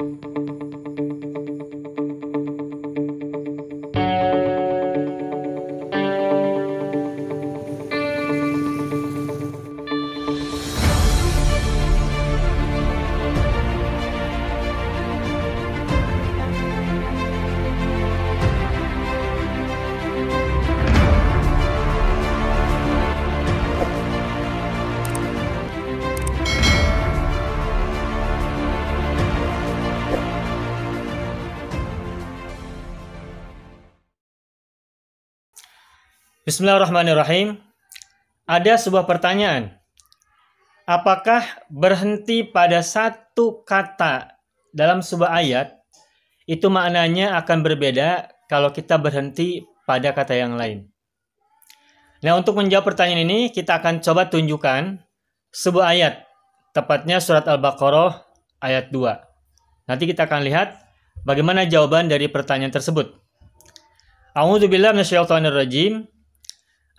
Thank you. Bismillahirrahmanirrahim. Ada sebuah pertanyaan. Apakah berhenti pada satu kata dalam sebuah ayat itu maknanya akan berbeda kalau kita berhenti pada kata yang lain? Nah, untuk menjawab pertanyaan ini, kita akan coba tunjukkan sebuah ayat, tepatnya surat Al-Baqarah ayat 2. Nanti kita akan lihat bagaimana jawaban dari pertanyaan tersebut. A'udzubillahi rajim.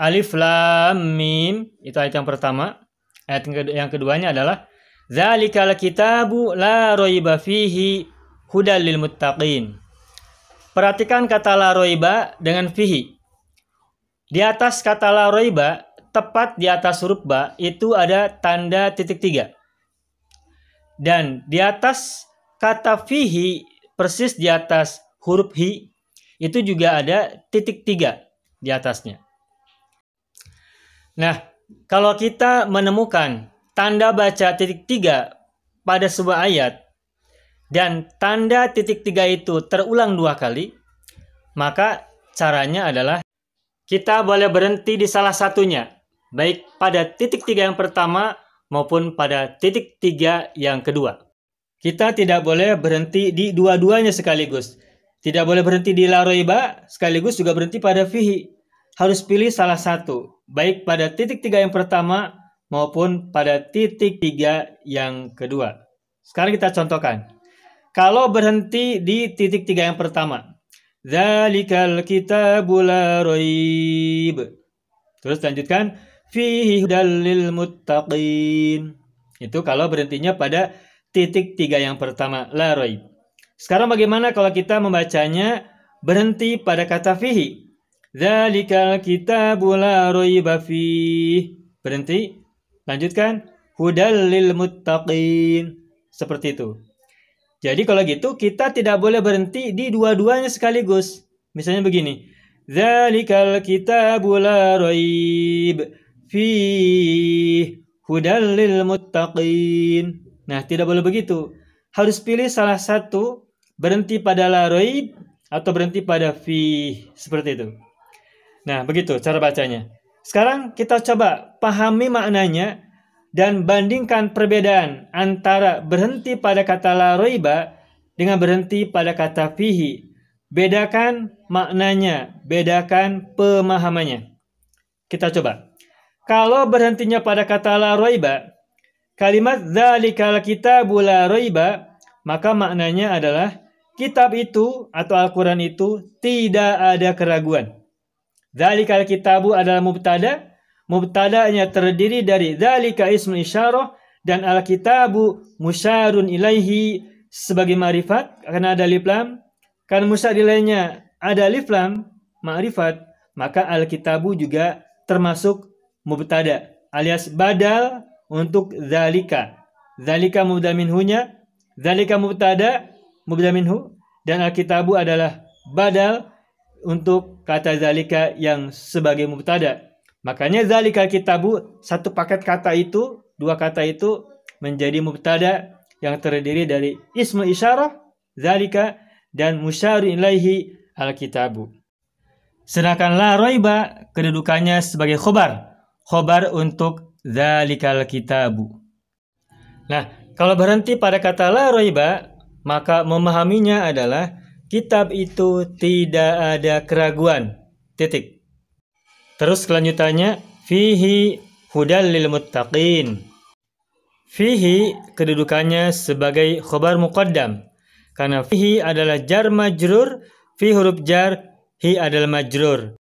Alif Lam Mim itu ayat yang pertama. Ayat yang keduanya adalah Zalikal kitabu la roiba fihi hudal muttaqin. Perhatikan kata la roiba dengan fihi. Di atas kata la roiba, tepat di atas huruf ba itu ada tanda titik tiga. Dan di atas kata fihi, persis di atas huruf hi, itu juga ada titik tiga di atasnya. Nah, kalau kita menemukan tanda baca titik tiga pada sebuah ayat dan tanda titik tiga itu terulang dua kali, maka caranya adalah kita boleh berhenti di salah satunya, baik pada titik tiga yang pertama maupun pada titik tiga yang kedua. Kita tidak boleh berhenti di dua-duanya sekaligus. Tidak boleh berhenti di laroiba sekaligus juga berhenti pada fihi harus pilih salah satu, baik pada titik tiga yang pertama maupun pada titik tiga yang kedua. Sekarang kita contohkan. Kalau berhenti di titik tiga yang pertama, Zalikal kita roib. Terus lanjutkan, Fihi dalil muttaqin. Itu kalau berhentinya pada titik tiga yang pertama, la roib. Sekarang bagaimana kalau kita membacanya berhenti pada kata fihi? Zalikal kitabu la raiba fih. Berhenti. Lanjutkan. Hudal lil muttaqin. Seperti itu. Jadi kalau gitu kita tidak boleh berhenti di dua-duanya sekaligus. Misalnya begini. zalikal kitabu la raib fih. hudal lil muttaqin. Nah, tidak boleh begitu. Harus pilih salah satu, berhenti pada la raib atau berhenti pada fi. Seperti itu. Nah, begitu cara bacanya. Sekarang kita coba pahami maknanya dan bandingkan perbedaan antara berhenti pada kata la roiba dengan berhenti pada kata fihi. Bedakan maknanya, bedakan pemahamannya. Kita coba. Kalau berhentinya pada kata la roiba, kalimat zalikal kita la roiba, maka maknanya adalah kitab itu atau Al-Quran itu tidak ada keraguan. Zalika kitabu adalah mubtada. Mubtadanya terdiri dari zalika ismu isyarah dan alkitabu musyarun ilaihi sebagai ma'rifat karena ada liflam. Karena musyar ilainya ada liflam, ma'rifat, maka alkitabu juga termasuk mubtada alias badal untuk zalika. Zalika mubdamin minhunya, zalika mubtada mubdamin minhu dan alkitabu adalah badal untuk kata zalika yang sebagai mubtada. Makanya zalika kitabu satu paket kata itu, dua kata itu menjadi mubtada yang terdiri dari ismu isyarah, zalika dan musyari ilaihi alkitabu. Sedangkan la roiba kedudukannya sebagai khobar. Khobar untuk zalikal kitabu. Nah, kalau berhenti pada kata la roiba, maka memahaminya adalah kitab itu tidak ada keraguan. Titik. Terus kelanjutannya, fihi hudal lil muttaqin. Fihi kedudukannya sebagai khobar muqaddam. Karena fihi adalah jar majrur, fi huruf jar, hi adalah majrur.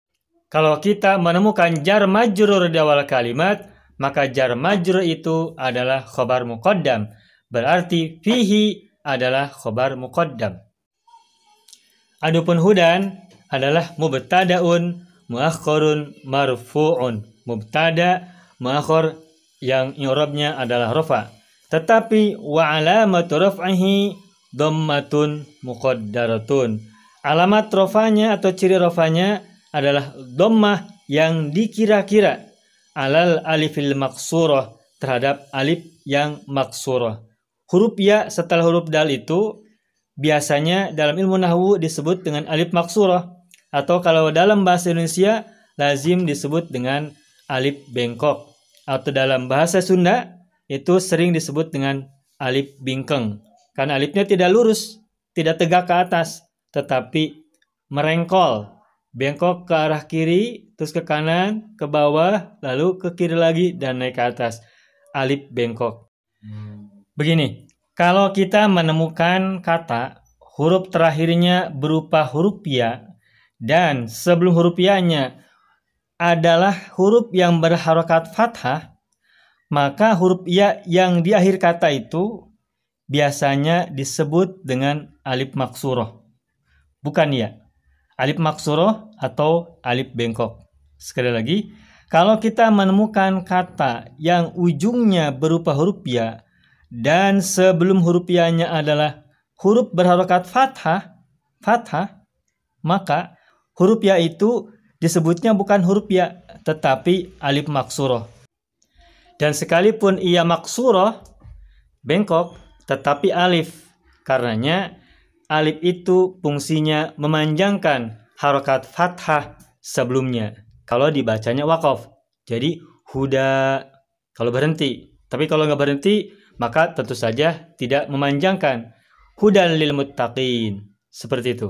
Kalau kita menemukan jar majrur di awal kalimat, maka jar majrur itu adalah khobar muqaddam. Berarti fihi adalah khobar muqaddam. Adapun hudan adalah mubtadaun muakhkharun marfu'un. Mubtada muakhkhar yang i'rabnya adalah rofa. Tetapi wa alamatu raf'ihi dhammatun muqaddaratun. Alamat rofanya atau ciri rofanya adalah dommah yang dikira-kira alal alifil maksuroh terhadap alif yang maksuroh. Huruf ya setelah huruf dal itu biasanya dalam ilmu nahwu disebut dengan alif maksurah atau kalau dalam bahasa Indonesia lazim disebut dengan alif bengkok atau dalam bahasa Sunda itu sering disebut dengan alif bingkeng karena alifnya tidak lurus, tidak tegak ke atas tetapi merengkol bengkok ke arah kiri, terus ke kanan, ke bawah, lalu ke kiri lagi dan naik ke atas. Alif bengkok. Hmm. Begini, kalau kita menemukan kata huruf terakhirnya berupa huruf ya dan sebelum huruf ya-nya adalah huruf yang berharokat fathah, maka huruf ya yang di akhir kata itu biasanya disebut dengan alif maksuroh. Bukan ya. Alif maksuroh atau alif bengkok. Sekali lagi, kalau kita menemukan kata yang ujungnya berupa huruf ya dan sebelum huruf ya-nya adalah huruf berharokat fathah, fathah, maka huruf ya itu disebutnya bukan huruf ya, tetapi alif maksuroh. Dan sekalipun ia maksuroh, bengkok, tetapi alif. Karenanya alif itu fungsinya memanjangkan harokat fathah sebelumnya. Kalau dibacanya wakof. Jadi huda kalau berhenti. Tapi kalau nggak berhenti, maka tentu saja tidak memanjangkan. Hudan lil muttaqin. Seperti itu.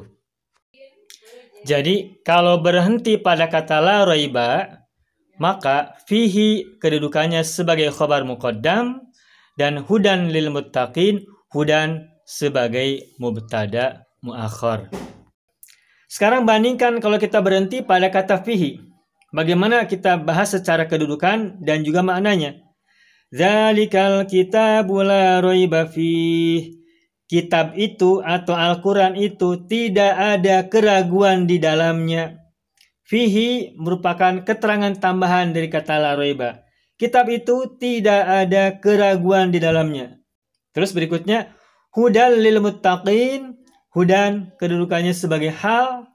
Jadi, kalau berhenti pada kata la raiba, maka fihi kedudukannya sebagai khobar muqaddam dan hudan lil muttaqin hudan sebagai mubtada muakhar. Sekarang bandingkan kalau kita berhenti pada kata fihi. Bagaimana kita bahas secara kedudukan dan juga maknanya. Zalikal kitab la raiba Kitab itu atau Al-Quran itu tidak ada keraguan di dalamnya. Fihi merupakan keterangan tambahan dari kata la raiba. Kitab itu tidak ada keraguan di dalamnya. Terus berikutnya, hudal lil muttaqin. Hudan kedudukannya sebagai hal.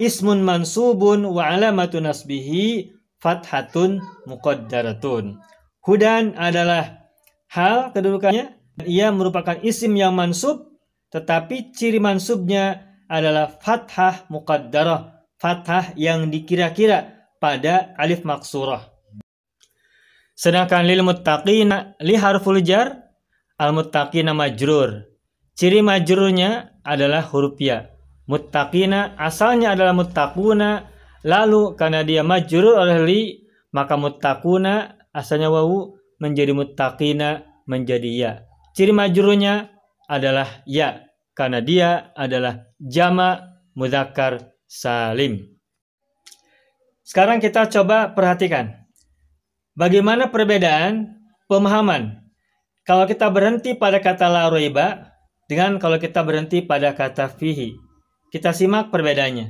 Ismun mansubun wa alamatu nasbihi fathatun muqaddaratun. Hudan adalah hal kedudukannya. Ia merupakan isim yang mansub, tetapi ciri mansubnya adalah fathah muqaddarah, fathah yang dikira-kira pada alif maksurah. Sedangkan lil muttaqina li harful jar al muttaqina majrur. Ciri majrurnya adalah huruf ya. Muttaqina asalnya adalah muttaquna lalu karena dia majrur oleh li maka muttaquna Asalnya wawu menjadi mutakina menjadi ya. Ciri majurunya adalah ya karena dia adalah jama mudakar salim. Sekarang kita coba perhatikan bagaimana perbedaan pemahaman kalau kita berhenti pada kata la roiba dengan kalau kita berhenti pada kata fihi. Kita simak perbedaannya.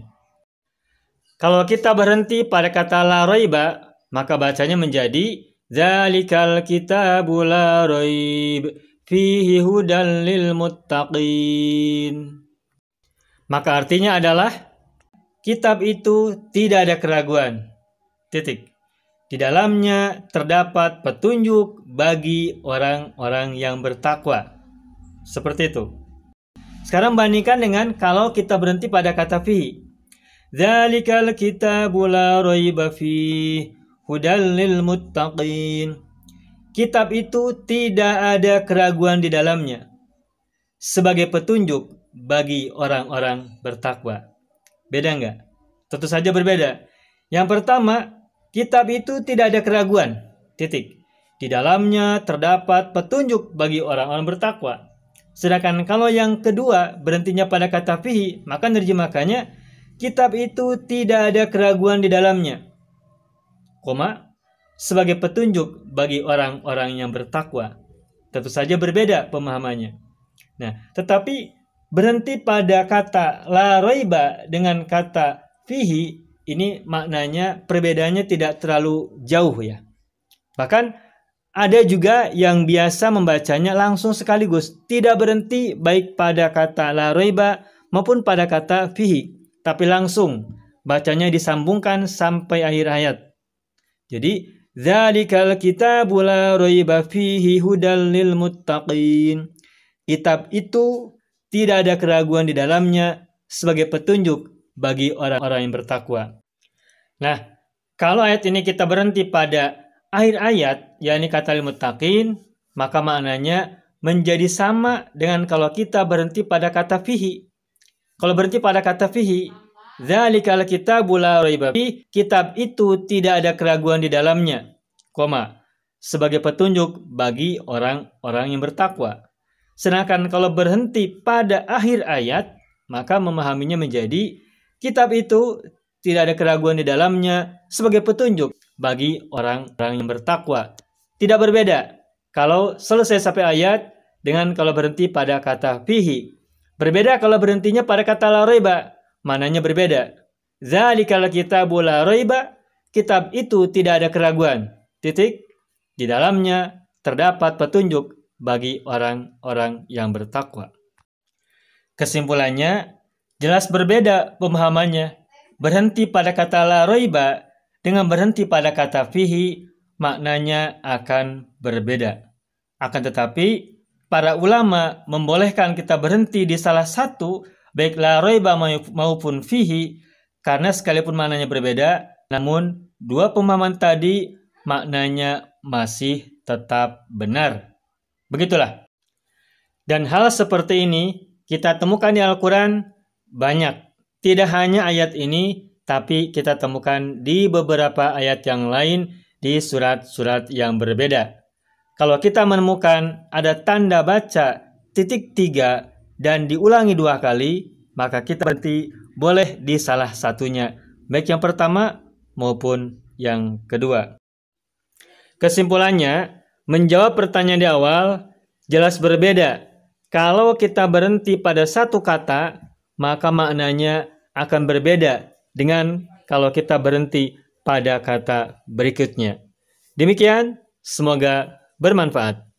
Kalau kita berhenti pada kata la roiba, maka bacanya menjadi Zalikal kitabu la raib fihi hudan lil muttaqin. Maka artinya adalah kitab itu tidak ada keraguan. Titik. Di dalamnya terdapat petunjuk bagi orang-orang yang bertakwa. Seperti itu. Sekarang bandingkan dengan kalau kita berhenti pada kata fihi. Zalikal kitabu la raib fihi hudal lil muttaqin. Kitab itu tidak ada keraguan di dalamnya sebagai petunjuk bagi orang-orang bertakwa. Beda nggak? Tentu saja berbeda. Yang pertama, kitab itu tidak ada keraguan. Titik. Di dalamnya terdapat petunjuk bagi orang-orang bertakwa. Sedangkan kalau yang kedua berhentinya pada kata fihi, maka nerjemahkannya kitab itu tidak ada keraguan di dalamnya koma, sebagai petunjuk bagi orang-orang yang bertakwa. Tentu saja berbeda pemahamannya. Nah, tetapi berhenti pada kata la roiba dengan kata fihi ini maknanya perbedaannya tidak terlalu jauh ya. Bahkan ada juga yang biasa membacanya langsung sekaligus, tidak berhenti baik pada kata la roiba maupun pada kata fihi, tapi langsung bacanya disambungkan sampai akhir ayat. Jadi Zalikal kitabu la raiba fihi hudal lil muttaqin. Kitab itu tidak ada keraguan di dalamnya sebagai petunjuk bagi orang-orang yang bertakwa. Nah, kalau ayat ini kita berhenti pada akhir ayat, yakni kata muttaqin, maka maknanya menjadi sama dengan kalau kita berhenti pada kata fihi. Kalau berhenti pada kata fihi, Zalika alkitabu la raiba kitab itu tidak ada keraguan di dalamnya. Koma, sebagai petunjuk bagi orang-orang yang bertakwa. Sedangkan kalau berhenti pada akhir ayat, maka memahaminya menjadi kitab itu tidak ada keraguan di dalamnya sebagai petunjuk bagi orang-orang yang bertakwa. Tidak berbeda kalau selesai sampai ayat dengan kalau berhenti pada kata fihi. Berbeda kalau berhentinya pada kata la raiba Mananya berbeda. Zalikal kita bola roiba, kitab itu tidak ada keraguan. Titik. Di dalamnya terdapat petunjuk bagi orang-orang yang bertakwa. Kesimpulannya, jelas berbeda pemahamannya. Berhenti pada kata la roiba dengan berhenti pada kata fihi maknanya akan berbeda. Akan tetapi, para ulama membolehkan kita berhenti di salah satu baik la roiba maupun fihi karena sekalipun maknanya berbeda namun dua pemahaman tadi maknanya masih tetap benar. Begitulah. Dan hal seperti ini kita temukan di Al-Quran banyak. Tidak hanya ayat ini, tapi kita temukan di beberapa ayat yang lain di surat-surat yang berbeda. Kalau kita menemukan ada tanda baca titik tiga dan diulangi dua kali, maka kita berhenti boleh di salah satunya, baik yang pertama maupun yang kedua. Kesimpulannya, menjawab pertanyaan di awal jelas berbeda. Kalau kita berhenti pada satu kata, maka maknanya akan berbeda dengan kalau kita berhenti pada kata berikutnya. Demikian, semoga bermanfaat.